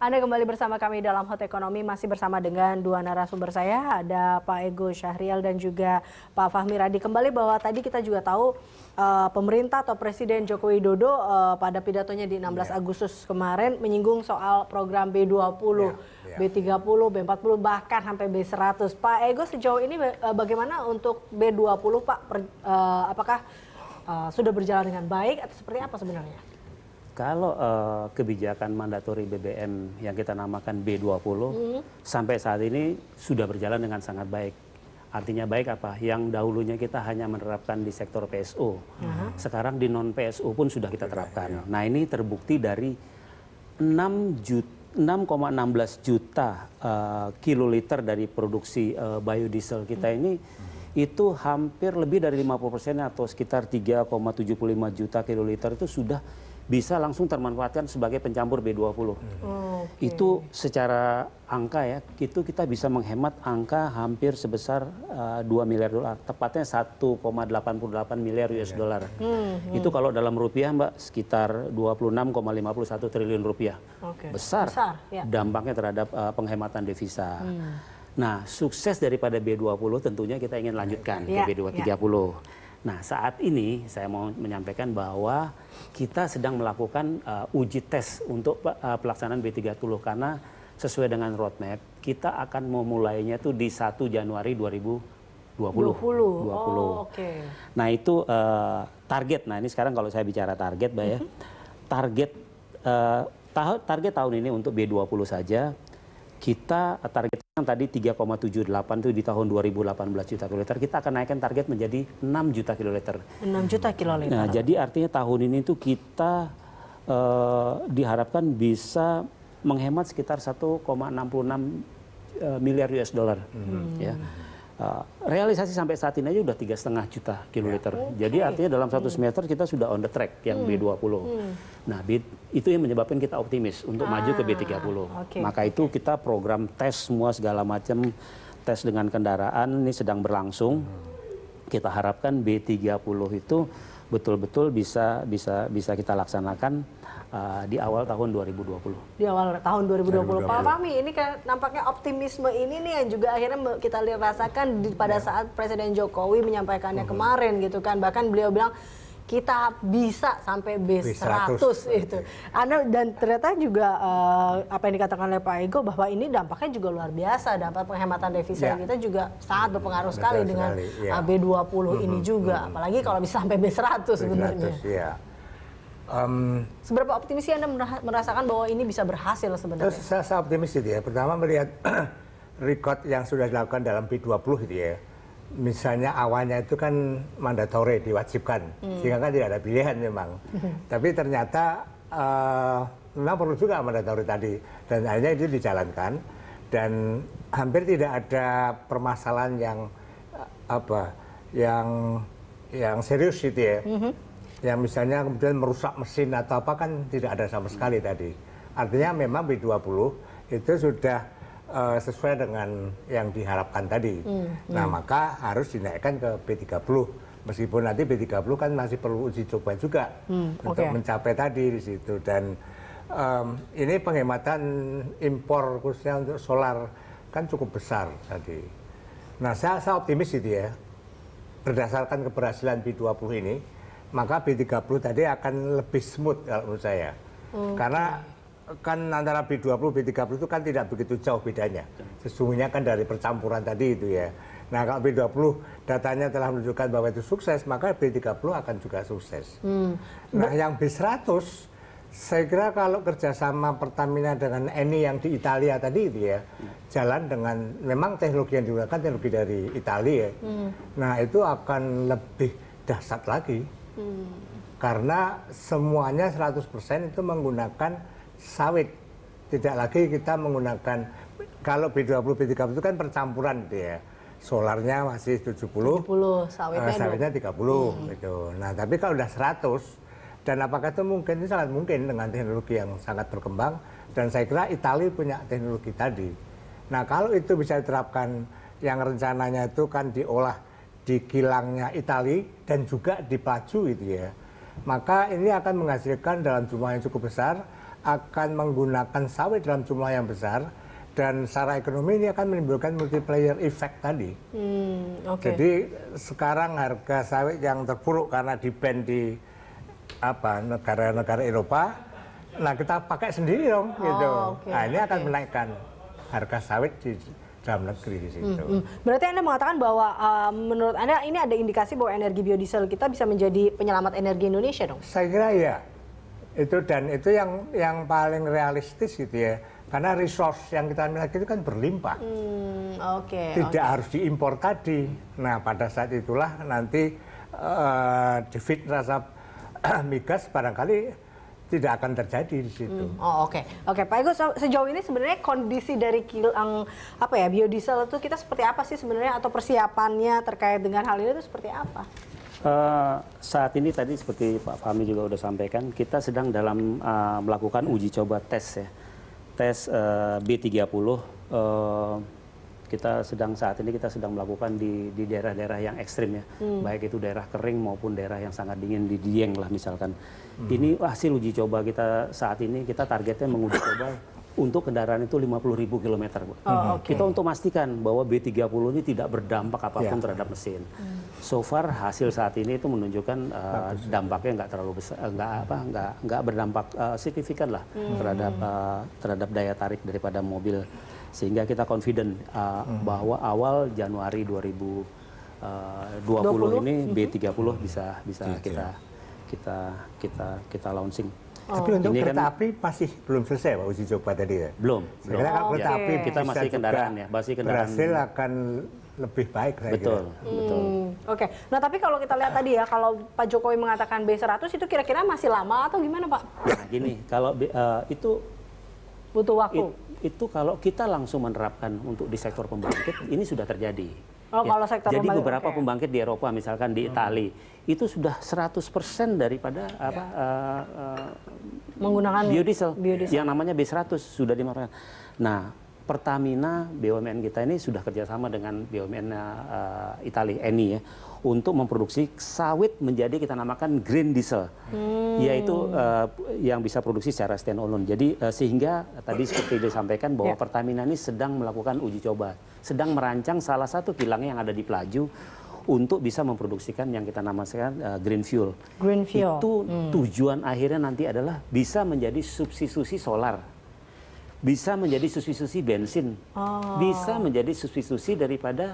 Anda kembali bersama kami dalam Hot Ekonomi masih bersama dengan dua narasumber saya ada Pak Ego Syahrial dan juga Pak Fahmi Radi. Kembali bahwa tadi kita juga tahu uh, pemerintah atau Presiden Joko Widodo uh, pada pidatonya di 16 yeah. Agustus kemarin menyinggung soal program B20, yeah. Yeah. B30, B40 bahkan sampai B100. Pak Ego sejauh ini uh, bagaimana untuk B20 Pak? Per, uh, apakah uh, sudah berjalan dengan baik atau seperti apa sebenarnya? Kalau uh, kebijakan mandatori BBM yang kita namakan B20 hmm. sampai saat ini sudah berjalan dengan sangat baik. Artinya baik apa? Yang dahulunya kita hanya menerapkan di sektor PSO, Uh-huh. Sekarang di non PSO pun sudah kita terapkan. Iya. Nah, ini terbukti dari enam, juta juta uh, eh, kiloliter dari produksi uh, biodiesel kita hmm. ini itu hampir lebih dari 50% atau sekitar 3,75 juta kiloliter itu sudah bisa langsung termanfaatkan sebagai pencampur B20. Oh, okay. Itu secara angka ya, itu kita bisa menghemat angka hampir sebesar uh, eh, 2 miliar dolar, tepatnya 1,88 miliar iya. US dollar. Mm hmm. Itu kalau dalam rupiah Mbak sekitar 26,51 triliun rupiah. Okay. Besar, Besar yeah. dampaknya terhadap uh, penghematan devisa. Mm. Nah, sukses daripada B20 tentunya kita ingin lanjutkan yeah, ke ya, B230. Yeah. Nah, saat ini saya mau menyampaikan bahwa kita sedang melakukan uh, uji tes untuk uh, pelaksanaan B30 karena sesuai dengan roadmap, kita akan memulainya itu di 1 Januari 2020. 20. 20. Oh, okay. Nah, itu uh, target. Nah, ini sekarang kalau saya bicara target, Mbak ya. Mm-hmm. Target uh, target tahun ini untuk B20 saja kita target kan tadi 3,78 itu di tahun 2018 juta kiloliter, kita akan naikkan target menjadi 6 juta kiloliter. 6 juta kiloliter. Nah, jadi artinya tahun ini itu kita eh, diharapkan bisa menghemat sekitar 1,66 eh, miliar US dollar. Hmm. Ya. Uh, realisasi sampai saat ini aja udah tiga setengah juta kiloliter, Okay. Ya, Jadi artinya dalam satu hmm. semester kita sudah on the track yang hmm. B20. Hmm. Nah, B, itu yang menyebabkan kita optimis untuk ah, maju ke B30. Okay. Maka itu kita program tes semua segala macam tes dengan kendaraan ini sedang berlangsung. Kita harapkan B30 itu betul-betul bisa bisa bisa kita laksanakan Eh, di awal tahun 2020. Di awal tahun 2020, 2020. Pak Fahmi, ini kan nampaknya optimisme ini nih yang juga akhirnya kita rasakan iya. pada ya. saat Presiden Jokowi menyampaikannya hmm. kemarin gitu kan, bahkan beliau bilang kita bisa sampai B100, B100 itu. Anda dan ternyata juga uh, apa yang dikatakan oleh Pak Ego bahwa ini dampaknya juga luar biasa, dampak penghematan devisa ya. kita juga sangat berpengaruh sekali Betul dengan sekali. B20 mm -hmm. ini mm-hmm, juga, mm -hmm. apalagi kalau bisa sampai B100 sebenarnya. Ya. Um, Seberapa optimis sih Anda merasakan bahwa ini bisa berhasil sebenarnya? Saya, saya optimis gitu ya. Pertama melihat record yang sudah dilakukan dalam P20 gitu ya. Misalnya awalnya itu kan mandatory, diwajibkan. Hmm. Sehingga kan tidak ada pilihan memang. Tapi ternyata uh, memang perlu juga mandatory tadi. Dan akhirnya itu dijalankan. Dan hampir tidak ada permasalahan yang eh, apa yang yang serius gitu ya. -hmm yang misalnya kemudian merusak mesin atau apa kan tidak ada sama sekali tadi. Artinya memang B20 itu sudah uh, sesuai dengan yang diharapkan tadi. Hmm, hmm. nah, maka harus dinaikkan ke B30 meskipun nanti B30 kan masih perlu uji coba juga hmm, untuk mencapai tadi di situ dan um, ini penghematan impor khususnya untuk solar kan cukup besar tadi. Nah, saya, saya optimis itu ya berdasarkan keberhasilan B20 ini maka B30 tadi akan lebih smooth kalau menurut saya. Okay. Karena kan antara B20 B30 itu kan tidak begitu jauh bedanya. Sesungguhnya kan dari percampuran tadi itu ya. Nah, kalau B20 datanya telah menunjukkan bahwa itu sukses, maka B30 akan juga sukses. Hmm. Nah, yang B100 saya kira kalau kerjasama Pertamina dengan Eni yang di Italia tadi itu ya jalan dengan memang teknologi yang digunakan teknologi dari Italia. Hmm. Nah itu akan lebih dahsyat lagi. Hmm. Karena semuanya 100% itu menggunakan sawit. Tidak lagi kita menggunakan kalau B20 B30 itu kan percampuran dia, gitu ya. Solarnya masih 70, 70 sawitnya, eh, sawitnya 30 hmm. gitu. Nah, tapi kalau udah 100 dan apakah itu mungkin? ini sangat mungkin dengan teknologi yang sangat berkembang dan saya kira Italia punya teknologi tadi. Nah, kalau itu bisa diterapkan yang rencananya itu kan diolah di kilangnya Itali dan juga di Pacu itu ya. Maka ini akan menghasilkan dalam jumlah yang cukup besar, akan menggunakan sawit dalam jumlah yang besar, dan secara ekonomi ini akan menimbulkan multiplier effect tadi. Hmm, okay. Jadi sekarang harga sawit yang terpuruk karena di di apa negara-negara Eropa, nah kita pakai sendiri dong gitu. oh, gitu. Okay, nah ini okay. akan menaikkan harga sawit di dalam negeri di situ. Hmm, hmm. Berarti Anda mengatakan bahwa uh, menurut Anda ini ada indikasi bahwa energi biodiesel kita bisa menjadi penyelamat energi Indonesia dong? Saya kira ya. Itu dan itu yang yang paling realistis gitu ya. Karena resource yang kita miliki itu kan berlimpah. Hmm, okay, Tidak okay. harus diimpor tadi. Nah, pada saat itulah nanti uh, defisit rasa migas barangkali tidak akan terjadi di situ. Hmm. Oh oke, okay. oke okay, Pak Ego sejauh ini sebenarnya kondisi dari kilang apa ya biodiesel itu kita seperti apa sih sebenarnya atau persiapannya terkait dengan hal ini itu seperti apa? Uh, saat ini tadi seperti Pak Fahmi juga sudah sampaikan kita sedang dalam uh, melakukan uji coba tes ya tes uh, B30 uh, kita sedang saat ini kita sedang melakukan di di daerah-daerah yang ekstrim ya, hmm. baik itu daerah kering maupun daerah yang sangat dingin di Dieng lah misalkan. Hmm. Ini hasil uji coba kita saat ini kita targetnya menguji coba untuk kendaraan itu 50.000 kilometer, Oh, okay. Kita untuk memastikan bahwa B30 ini tidak berdampak apapun yeah. terhadap mesin. Hmm. So far hasil saat ini itu menunjukkan uh, dampaknya nggak terlalu besar, eh, nggak apa, nggak nggak berdampak uh, signifikan lah hmm. terhadap uh, terhadap daya tarik daripada mobil sehingga kita confident uh, hmm. bahwa awal Januari 2020 uh, ini mm-hmm. B30 bisa bisa okay. Iya, kita iya. kita kita kita launching. Tapi untuk ini kereta kan, api masih belum selesai Pak uji coba tadi ya? Belum. Sebenarnya oh, kereta okay. Iya. api kita masih kendaraan ya, masih kendaraan. Berhasil akan lebih baik saya betul, Hmm, betul. Oke. Okay. Nah, tapi kalau kita lihat tadi ya kalau Pak Jokowi mengatakan B100 itu kira-kira masih lama atau gimana, Pak? Nah, gini, kalau uh, itu butuh waktu. It, itu kalau kita langsung menerapkan untuk di sektor pembangkit, ini sudah terjadi. Oh, ya. kalau Jadi pembangkit, beberapa okay. pembangkit di Eropa, misalkan di hmm. Itali, itu sudah 100% daripada ya. apa uh, uh, menggunakan biodiesel, biodiesel yang namanya B100 sudah dimakan. Nah, Pertamina BUMN kita ini sudah kerjasama dengan BUMN uh, eh, Itali Eni ya untuk memproduksi sawit menjadi kita namakan green diesel, hmm. yaitu uh, yang bisa produksi secara stand alone Jadi uh, sehingga tadi seperti disampaikan bahwa yeah. Pertamina ini sedang melakukan uji coba, sedang merancang salah satu kilangnya yang ada di Pelaju untuk bisa memproduksikan yang kita namakan uh, green fuel. Green fuel. Itu hmm. tujuan akhirnya nanti adalah bisa menjadi substitusi solar bisa menjadi substitusi bensin, oh. bisa menjadi substitusi daripada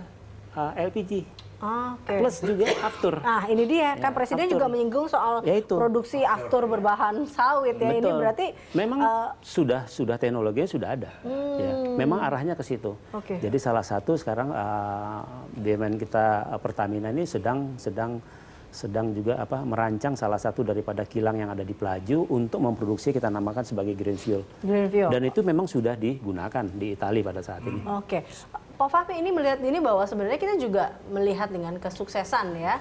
uh, LPG okay. Plus juga aftur. Nah ini dia kan ya, presiden aftur. juga menyinggung soal Yaitu. produksi aftur berbahan sawit ya Betul. ini berarti memang uh, sudah sudah teknologinya sudah ada. Hmm. Ya. Memang arahnya ke situ. Okay. Jadi salah satu sekarang uh, eh, BUMN kita uh, Pertamina ini sedang sedang sedang juga apa merancang salah satu daripada kilang yang ada di Pelaju untuk memproduksi kita namakan sebagai green fuel. Green fuel. Dan itu memang sudah digunakan di Italia pada saat ini. Oke. Okay. Pak Fahmi ini melihat ini bahwa sebenarnya kita juga melihat dengan kesuksesan ya.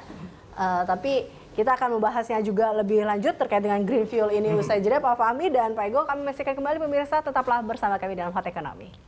Uh, tapi kita akan membahasnya juga lebih lanjut terkait dengan green fuel ini hmm. usai jeda Pak Fahmi dan Pak Ego. Kami masih kembali pemirsa tetaplah bersama kami dalam Hot Ekonomi.